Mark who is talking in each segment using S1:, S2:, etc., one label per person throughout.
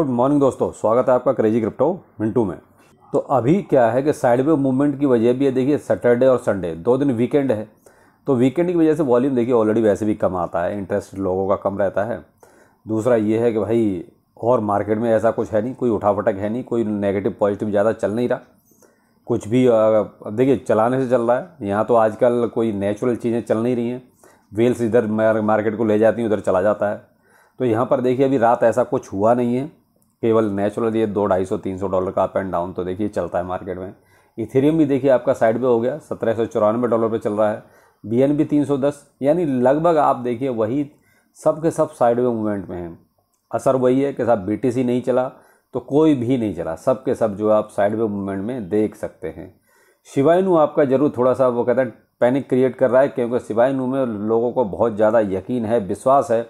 S1: good morning दोस्तों स्वागत है आपका क्रेजी क्रिप्टो मिंटू में तो अभी क्या है कि साइडवे मूवमेंट की वजह भी है देखिए सैटरडे और संडे दो दिन वीकेंड है तो वीकेंड की वजह से वॉल्यूम देखिए ऑलरेडी वैसे भी कम आता है इंटरेस्ट लोगों का कम रहता है दूसरा ये है कि भाई और मार्केट में ऐसा कुछ है नहीं कोई उठाफटक है नहीं कोई नेगेटिव पॉजिटिव ज़्यादा चल नहीं रहा कुछ भी देखिए चलाने से चल रहा है यहाँ तो आजकल कोई नेचुरल चीज़ें चल नहीं रही हैं वेल्स इधर मार्केट को ले जाती हैं उधर चला जाता है तो यहाँ पर देखिए अभी रात ऐसा कुछ हुआ नहीं है केवल नेचुरल ये दो ढाई सौ तीन सौ डॉलर का अप एंड डाउन तो देखिए चलता है मार्केट में इथेरियम भी देखिए आपका साइड पे हो गया सत्रह सौ चौरानवे डॉलर पे चल रहा है बी एन बी तीन सौ दस यानी लगभग आप देखिए वही सब के सब साइड वे मूवमेंट में हैं असर वही है कि साहब बी टी सी नहीं चला तो कोई भी नहीं चला सब के सब जो आप साइड वे मूवमेंट में देख सकते हैं शिवाइनू आपका जरूर थोड़ा सा वो कहते हैं पैनिक क्रिएट कर रहा है क्योंकि शिवाइनू में लोगों को बहुत ज़्यादा यकीन है विश्वास है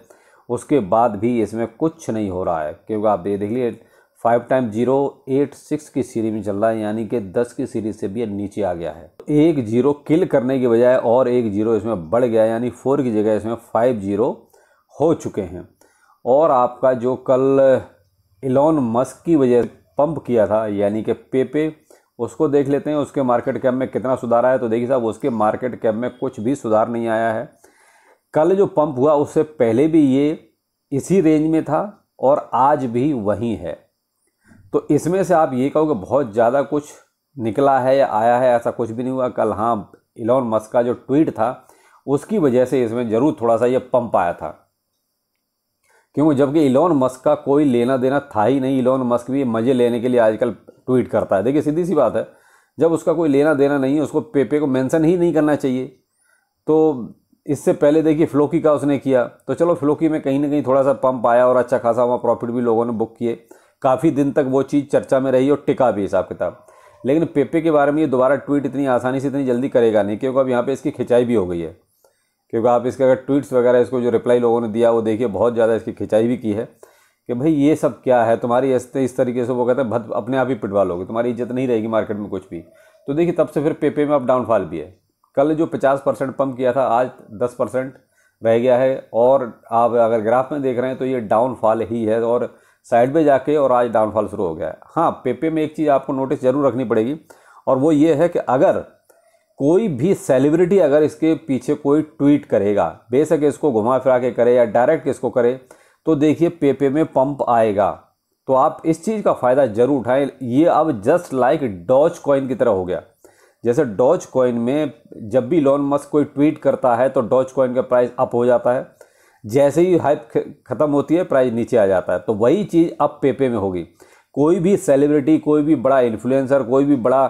S1: उसके बाद भी इसमें कुछ नहीं हो रहा है क्योंकि आप ये देख लीजिए five time zero eight six की सीरीज में चल रहा है यानी कि दस की सीरीज से भी नीचे आ गया है एक जीरो किल करने के बजाय और एक जीरो इसमें बढ़ गया यानी फोर की जगह इसमें फाइव जीरो हो चुके हैं और आपका जो कल इलॉन मस्क की वजह पंप किया था यानी कि पेपे उसको देख लेते हैं उसके मार्केट कैप में कितना सुधार आया तो देखिए साहब उसके मार्केट कैप में कुछ भी सुधार नहीं आया है कल जो पंप हुआ उससे पहले भी ये इसी रेंज में था और आज भी वहीं है तो इसमें से आप ये कहोगे बहुत ज़्यादा कुछ निकला है या आया है ऐसा कुछ भी नहीं हुआ कल हाँ इलॉन मस्क का जो ट्वीट था उसकी वजह से इसमें ज़रूर थोड़ा सा ये पंप आया था क्योंकि जबकि इलॉन मस्क का कोई लेना देना था ही नहीं इलॉन मस्क भी मज़े लेने के लिए आजकल ट्वीट करता है देखिए सीधी सी बात है जब उसका कोई लेना देना नहीं है उसको पेपे को मेंशन ही नहीं करना चाहिए तो इससे पहले देखिए फ्लोकी का उसने किया तो चलो फ्लोकी में कहीं ना कहीं थोड़ा सा पंप आया और अच्छा खासा वहाँ प्रॉफिट भी लोगों ने बुक किए काफ़ी दिन तक वो चीज़ चर्चा में रही और टिका भी हिसाब किताब लेकिन पेपे के बारे में ये दोबारा ट्वीट इतनी आसानी से इतनी जल्दी करेगा नहीं क्योंकि अब यहाँ पे इसकी खिंचाई भी हो गई है क्योंकि आप इसके अगर ट्वीट्स वगैरह इसको जो रिप्लाई लोगों ने दिया वो देखिए बहुत ज़्यादा इसकी खिंचाई भी की है कि भाई ये सब क्या है तुम्हारी ऐसे इस तरीके से वो कहते हैं अपने आप ही पिटवा लोगे तुम्हारी इज्जत नहीं रहेगी मार्केट में कुछ भी तो देखिए तब से फिर पेपे में अब डाउनफॉल भी है कल जो 50 परसेंट पम्प किया था आज 10 परसेंट रह गया है और आप अगर ग्राफ में देख रहे हैं तो ये डाउनफॉल ही है और साइड में जाके और आज डाउनफॉल शुरू हो गया है हाँ पेपे में एक चीज़ आपको नोटिस ज़रूर रखनी पड़ेगी और वो ये है कि अगर कोई भी सेलिब्रिटी अगर इसके पीछे कोई ट्वीट करेगा बेशक इसको घुमा फिरा के करे या डायरेक्ट इसको करे तो देखिए पेपे में पंप आएगा तो आप इस चीज़ का फ़ायदा ज़रूर उठाएं ये अब जस्ट लाइक डॉच कॉइन की तरह हो गया जैसे डॉज कॉइन में जब भी लॉन मस्क कोई ट्वीट करता है तो डॉज कॉइन का प्राइस अप हो जाता है जैसे ही हाइप ख़त्म होती है प्राइस नीचे आ जाता है तो वही चीज़ अब पेपे में होगी कोई भी सेलिब्रिटी कोई भी बड़ा इन्फ्लुएंसर कोई भी बड़ा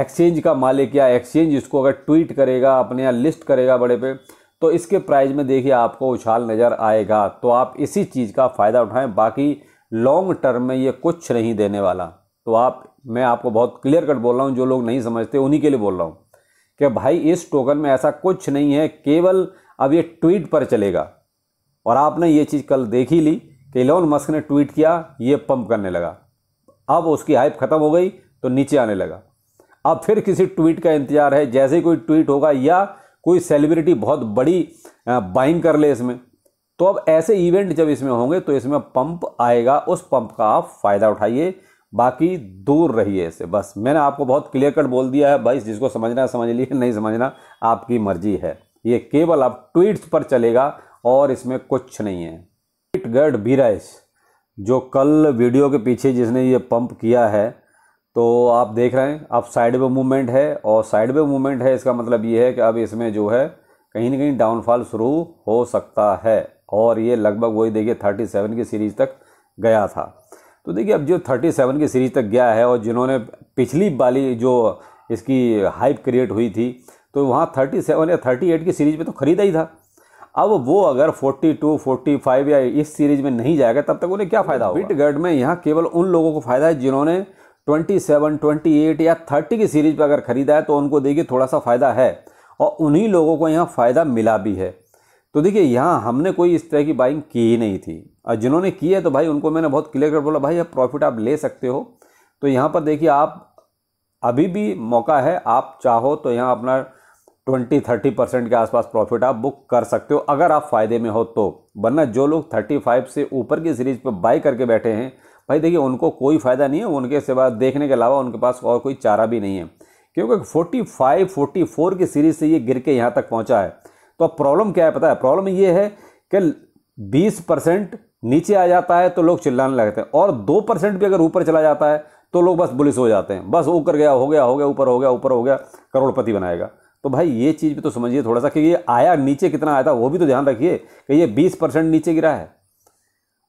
S1: एक्सचेंज का मालिक या एक्सचेंज इसको अगर ट्वीट करेगा अपने यहाँ लिस्ट करेगा बड़े पे तो इसके प्राइस में देखिए आपको उछाल नज़र आएगा तो आप इसी चीज़ का फ़ायदा उठाएं बाकी लॉन्ग टर्म में ये कुछ नहीं देने वाला तो आप मैं आपको बहुत क्लियर कट बोल रहा हूँ जो लोग नहीं समझते उन्हीं के लिए बोल रहा हूँ कि भाई इस टोकन में ऐसा कुछ नहीं है केवल अब ये ट्वीट पर चलेगा और आपने ये चीज़ कल देख ही ली कि इलॉन मस्क ने ट्वीट किया ये पंप करने लगा अब उसकी हाइप ख़त्म हो गई तो नीचे आने लगा अब फिर किसी ट्वीट का इंतज़ार है जैसे कोई ट्वीट होगा या कोई सेलिब्रिटी बहुत बड़ी बाइंग कर ले इसमें तो अब ऐसे इवेंट जब इसमें होंगे तो इसमें पंप आएगा उस पंप का आप फ़ायदा उठाइए बाकी दूर रहिए इसे बस मैंने आपको बहुत क्लियर कट बोल दिया है भाई जिसको समझना है समझ लीजिए नहीं समझना आपकी मर्जी है ये केवल आप ट्वीट्स पर चलेगा और इसमें कुछ नहीं है ट्वीट गर्ड बीराइस जो कल वीडियो के पीछे जिसने ये पंप किया है तो आप देख रहे हैं अब साइड वे मूवमेंट है और साइड वे मूवमेंट है इसका मतलब ये है कि अब इसमें जो है कहीं ना कहीं डाउनफॉल शुरू हो सकता है और ये लगभग वही देखिए 37 की सीरीज तक गया था तो देखिए अब जो 37 की सीरीज़ तक गया है और जिन्होंने पिछली बाली जो इसकी हाइप क्रिएट हुई थी तो वहाँ 37 या 38 की सीरीज़ में तो ख़रीदा ही था अब वो अगर 42, 45 या इस सीरीज़ में नहीं जाएगा तब तक उन्हें क्या फ़ायदा होगा बिटगढ़ में यहाँ केवल उन लोगों को फ़ायदा है जिन्होंने 27, 28 या 30 की सीरीज़ पर अगर ख़रीदा है तो उनको देखिए थोड़ा सा फ़ायदा है और उन्हीं लोगों को यहाँ फ़ायदा मिला भी है तो देखिए यहाँ हमने कोई इस तरह की बाइंग की ही नहीं थी और जिन्होंने की है तो भाई उनको मैंने बहुत क्लियर कर बोला भाई अब प्रॉफिट आप ले सकते हो तो यहाँ पर देखिए आप अभी भी मौका है आप चाहो तो यहाँ अपना ट्वेंटी थर्टी परसेंट के आसपास प्रॉफिट आप बुक कर सकते हो अगर आप फ़ायदे में हो तो वरना जो लोग थर्टी फाइव से ऊपर की सीरीज़ पर बाई करके बैठे हैं भाई देखिए उनको कोई फ़ायदा नहीं है उनके सिवा देखने के अलावा उनके पास और कोई चारा भी नहीं है क्योंकि फोर्टी फाइव फोर्टी फोर की सीरीज़ से ये गिर के यहाँ तक पहुँचा है तो अब प्रॉब्लम क्या है पता है प्रॉब्लम ये है कि बीस परसेंट नीचे आ जाता है तो लोग चिल्लाने लगते हैं और दो परसेंट भी अगर ऊपर चला जाता है तो लोग बस बुलिस हो जाते हैं बस ऊपर गया हो गया हो गया ऊपर हो गया ऊपर हो गया करोड़पति बनाएगा तो भाई ये चीज़ भी तो समझिए थोड़ा सा कि ये आया नीचे कितना आया था वो भी तो ध्यान रखिए कि ये बीस परसेंट नीचे गिरा है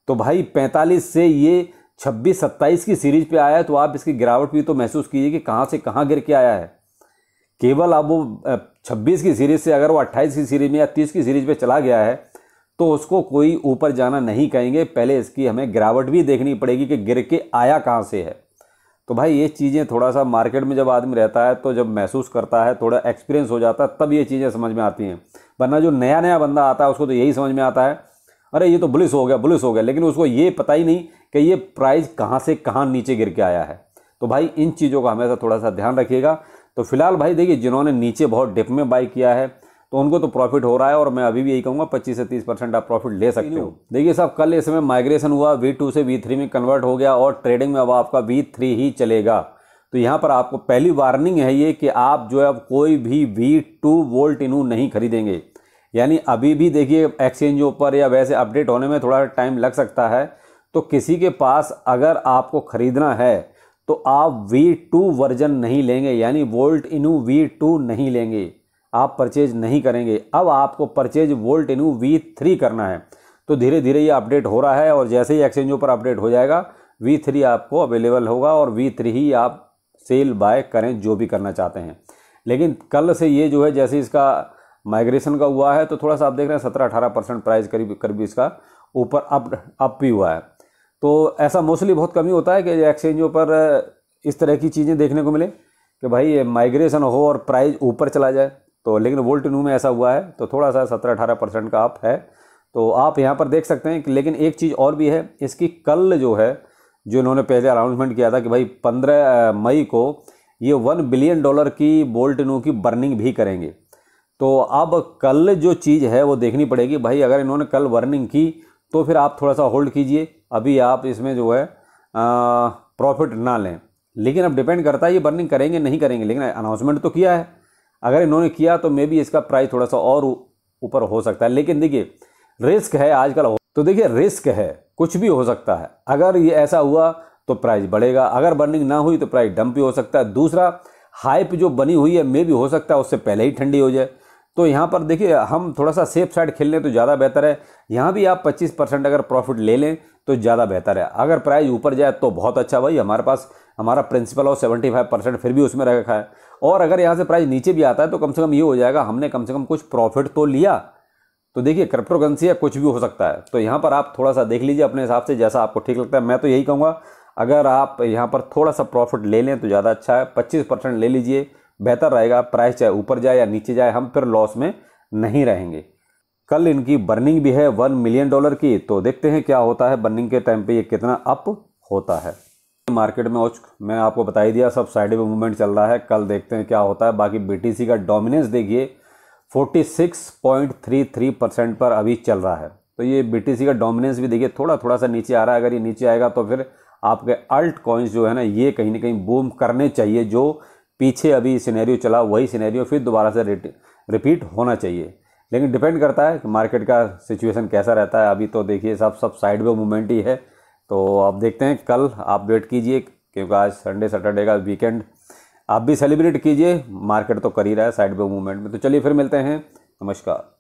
S1: तो भाई पैंतालीस से ये छब्बीस सत्ताईस की सीरीज पे आया है तो आप इसकी गिरावट भी तो महसूस कीजिए कि कहाँ से कहाँ गिर के आया है केवल आप वो 26 की सीरीज से अगर वो 28 की सीरीज में या 30 की सीरीज पे चला गया है तो उसको कोई ऊपर जाना नहीं कहेंगे पहले इसकी हमें गिरावट भी देखनी पड़ेगी कि गिर के आया कहाँ से है तो भाई ये चीज़ें थोड़ा सा मार्केट में जब आदमी रहता है तो जब महसूस करता है थोड़ा एक्सपीरियंस हो जाता है तब ये चीज़ें समझ में आती हैं वरना जो नया नया बंदा आता है उसको तो यही समझ में आता है अरे ये तो बुलिस हो गया बुलिस हो गया लेकिन उसको ये पता ही नहीं कि ये प्राइस कहाँ से कहाँ नीचे गिर के आया है तो भाई इन चीज़ों का हमेशा थोड़ा सा ध्यान रखिएगा तो फिलहाल भाई देखिए जिन्होंने नीचे बहुत डिप में बाई किया है तो उनको तो प्रॉफिट हो रहा है और मैं अभी भी यही कहूँगा पच्चीस से तीस परसेंट आप प्रॉफिट ले सकते हो देखिए साहब कल इस समय माइग्रेशन हुआ वी टू से वी थ्री में कन्वर्ट हो गया और ट्रेडिंग में अब आपका वी थ्री ही चलेगा तो यहाँ पर आपको पहली वार्निंग है ये कि आप जो है अब कोई भी वी टू वोल्ट इनू नहीं खरीदेंगे यानी अभी भी देखिए एक्सचेंजों पर या वैसे अपडेट होने में थोड़ा टाइम लग सकता है तो किसी के पास अगर आपको ख़रीदना है तो आप वी टू वर्जन नहीं लेंगे यानी वोल्ट इनू वी टू नहीं लेंगे आप परचेज नहीं करेंगे अब आपको purchase Volt Inu V three करना है तो धीरे धीरे ये अपडेट हो रहा है और जैसे ही एक्सचेंजों पर अपडेट हो जाएगा वी थ्री आपको अवेलेबल होगा और वी थ्री ही आप सेल बाय करें जो भी करना चाहते हैं लेकिन कल से ये जो है जैसे इसका माइग्रेशन का हुआ है तो थोड़ा सा आप देख रहे हैं सत्रह अठारह परसेंट प्राइस करीब करीब इसका ऊपर अप अप भी हुआ है तो ऐसा मोस्टली बहुत कमी होता है कि एक्सचेंजों पर इस तरह की चीज़ें देखने को मिले कि भाई माइग्रेशन हो और प्राइस ऊपर चला जाए तो लेकिन वोल्ट न्यू में ऐसा हुआ है तो थोड़ा सा सत्रह अठारह परसेंट का अप है तो आप यहाँ पर देख सकते हैं कि लेकिन एक चीज़ और भी है इसकी कल जो है जो इन्होंने पहले अनाउंसमेंट किया था कि भाई पंद्रह मई को ये वन बिलियन डॉलर की बोल्ट न्यू की बर्निंग भी करेंगे तो अब कल जो चीज़ है वो देखनी पड़ेगी भाई अगर इन्होंने कल बर्निंग की तो फिर आप थोड़ा सा होल्ड कीजिए अभी आप इसमें जो है प्रॉफिट ना लें लेकिन अब डिपेंड करता है ये बर्निंग करेंगे नहीं करेंगे लेकिन अनाउंसमेंट तो किया है अगर इन्होंने किया तो मे बी इसका प्राइस थोड़ा सा और ऊपर हो सकता है लेकिन देखिए रिस्क है आजकल तो देखिए रिस्क है कुछ भी हो सकता है अगर ये ऐसा हुआ तो प्राइस बढ़ेगा अगर बर्निंग ना हुई तो प्राइस डंप भी हो सकता है दूसरा हाइप जो बनी हुई है मे भी हो सकता है उससे पहले ही ठंडी हो जाए तो यहाँ पर देखिए हम थोड़ा सा सेफ साइड खेल लें तो ज़्यादा बेहतर है यहाँ भी आप 25 परसेंट अगर प्रॉफिट ले लें तो ज़्यादा बेहतर है अगर प्राइस ऊपर जाए तो बहुत अच्छा भाई हमारे पास हमारा प्रिंसिपल और 75 परसेंट फिर भी उसमें रखा है और अगर यहाँ से प्राइस नीचे भी आता है तो कम से कम ये हो जाएगा हमने कम से कम कुछ प्रॉफिट तो लिया तो देखिए क्रिप्टोकरेंसी या कुछ भी हो सकता है तो यहाँ पर आप थोड़ा सा देख लीजिए अपने हिसाब से जैसा आपको ठीक लगता है मैं तो यही कहूँगा अगर आप यहाँ पर थोड़ा सा प्रॉफिट ले लें तो ज़्यादा अच्छा है पच्चीस परसेंट ले लीजिए बेहतर रहेगा प्राइस चाहे ऊपर जाए या नीचे जाए हम फिर लॉस में नहीं रहेंगे कल इनकी बर्निंग भी है वन मिलियन डॉलर की तो देखते हैं क्या होता है बर्निंग के टाइम पे ये कितना अप होता है मार्केट में और मैं आपको बता ही दिया सब साइड में मूवमेंट चल रहा है कल देखते हैं क्या होता है बाकी बीटीसी का डोमिनेंस देखिए 46.33 परसेंट पर अभी चल रहा है तो ये बीटीसी का डोमिनेंस भी देखिए थोड़ा थोड़ा सा नीचे आ रहा है अगर ये नीचे आएगा तो फिर आपके अल्ट कॉइन्स जो है ना ये कहीं ना कहीं बूम करने चाहिए जो पीछे अभी सिनेरियो चला वही सिनेरियो फिर दोबारा से रिपीट होना चाहिए लेकिन डिपेंड करता है कि मार्केट का सिचुएशन कैसा रहता है अभी तो देखिए सब सब साइड वे मूवमेंट ही है तो आप देखते हैं कल आप वेट कीजिए क्योंकि आज संडे सैटरडे का वीकेंड आप भी सेलिब्रेट कीजिए मार्केट तो कर ही रहा है साइड वे मूवमेंट में तो चलिए फिर मिलते हैं नमस्कार